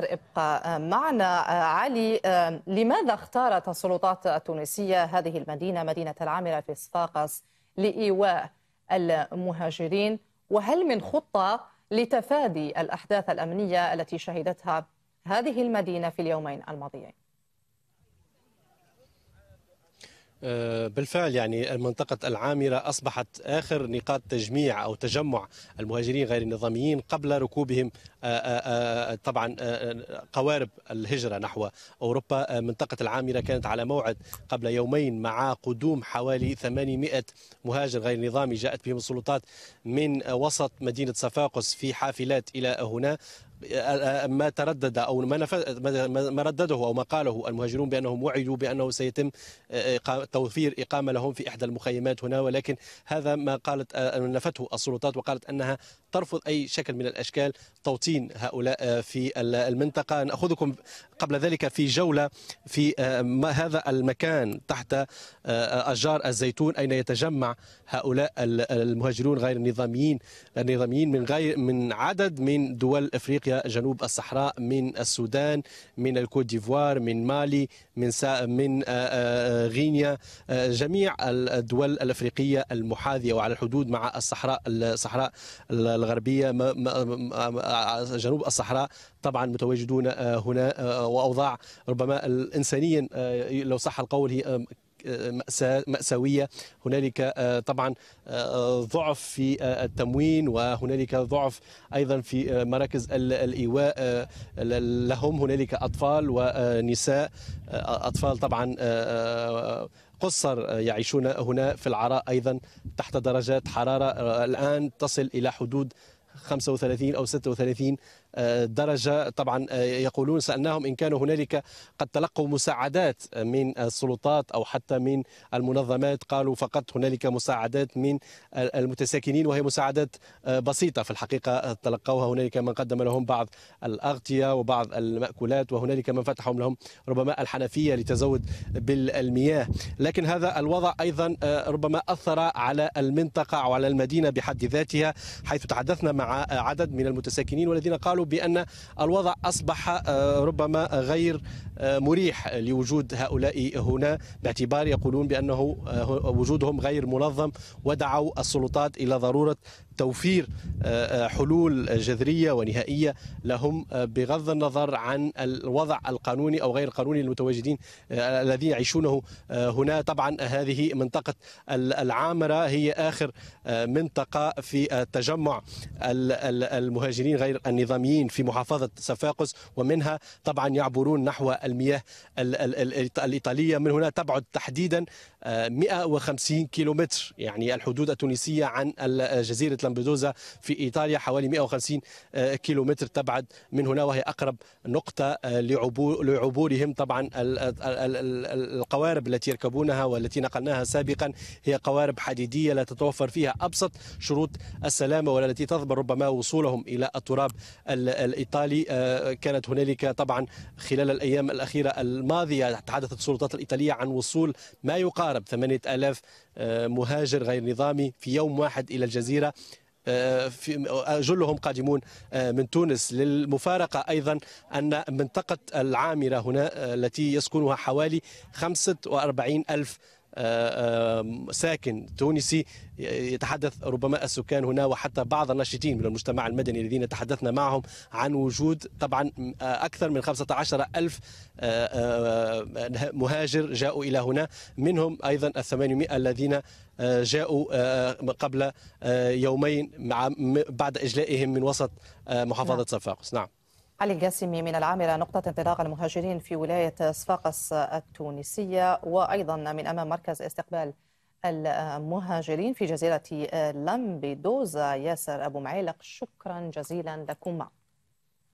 ابقى آه، معنا آه، علي آه، لماذا اختارت السلطات التونسية هذه المدينة مدينة العامرة في صفاقس لإيواء المهاجرين وهل من خطة لتفادي الأحداث الأمنية التي شهدتها هذه المدينة في اليومين الماضيين آه، بالفعل يعني منطقة العامرة أصبحت آخر نقاط تجميع أو تجمع المهاجرين غير النظاميين قبل ركوبهم آه، آه، طبعا قوارب الهجرة نحو أوروبا منطقة العامرة كانت على موعد قبل يومين مع قدوم حوالي 800 مهاجر غير نظامي جاءت بهم السلطات من وسط مدينة صفاقس في حافلات إلى هنا ما تردد او ما, ما ردده او ما قاله المهاجرون بانهم وعدوا بانه سيتم توفير اقامه لهم في احدى المخيمات هنا ولكن هذا ما قالت آه، نفته السلطات وقالت انها ترفض اي شكل من الاشكال توطين هؤلاء آه، في المنطقه ناخذكم قبل ذلك في جوله في آه، هذا المكان تحت اشجار الزيتون اين يتجمع هؤلاء المهاجرون غير النظاميين النظاميين من غير من عدد من دول افريقيا جنوب الصحراء من السودان من الكوت ديفوار من مالي من من آه، آه، غينيا آه، جميع الدول الأفريقية المحاذية وعلى الحدود مع الصحراء الصحراء الغربية جنوب الصحراء طبعا متواجدون هنا وأوضاع ربما إنسانيا لو صح القول هي مأساوية هنالك آه، طبعا آه، ضعف في آه، التموين وهنالك ضعف أيضا في مراكز الإيواء لهم هنالك أطفال ونساء أطفال طبعا قصر يعيشون هنا في العراء أيضا تحت درجات حرارة الآن تصل إلى حدود 35 او 36 آه، درجه طبعا آه، يقولون سالناهم ان كانوا هنالك قد تلقوا مساعدات من السلطات او حتى من المنظمات قالوا فقط هنالك مساعدات من المتساكنين وهي مساعدات آه، بسيطه في الحقيقه تلقوها هنالك من قدم لهم بعض الاغطيه وبعض الماكولات وهنالك من فتحهم لهم ربما الحنفيه لتزود بالمياه لكن هذا الوضع ايضا ربما اثر على المنطقه وعلى المدينه بحد ذاتها حيث تحدثنا مع عدد من المتساكنين والذين قالوا بأن الوضع أصبح آه، ربما غير آه، مريح لوجود هؤلاء هنا باعتبار يقولون بأنه آه، وجودهم غير منظم ودعوا السلطات إلى ضرورة توفير حلول جذرية ونهائية لهم بغض النظر عن الوضع القانوني أو غير القانوني للمتواجدين الذين يعيشونه هنا طبعا هذه منطقة العامرة هي آخر منطقة في التجمع المهاجرين غير النظاميين في محافظة صفاقس ومنها طبعا يعبرون نحو المياه الإيطالية من هنا تبعد تحديدا 150 آه، كيلومتر يعني الحدود التونسية عن جزيرة لامبدوزا في إيطاليا حوالي 150 آه، كيلومتر تبعد من هنا وهي أقرب نقطة آه، لعبورهم طبعا القوارب التي يركبونها والتي نقلناها سابقا هي قوارب حديدية لا تتوفر فيها أبسط شروط السلامة والتي تضمن ربما وصولهم إلى التراب الإيطالي آه، كانت هنالك طبعا خلال الأيام الأخيرة الماضية تحدثت السلطات الإيطالية عن وصول ما يقارب 8000 آه، مهاجر غير نظامي في يوم واحد إلى الجزيرة آه، جلهم قادمون من تونس للمفارقة أيضا أن منطقة العامرة هنا التي يسكنها حوالي 45 ألف آه، ساكن تونسي يتحدث ربما السكان هنا وحتى بعض الناشطين من المجتمع المدني الذين تحدثنا معهم عن وجود طبعا آه، أكثر من 15 ألف آه، مهاجر جاءوا إلى هنا منهم أيضا ال 800 الذين جاءوا قبل يومين بعد إجلائهم من وسط محافظة نعم. صفاقس نعم علي القاسمي من العامرة نقطة انطلاق المهاجرين في ولاية صفاقس التونسية وأيضا من أمام مركز استقبال المهاجرين في جزيرة لامبيدوزا ياسر أبو معيلق شكرا جزيلا لكم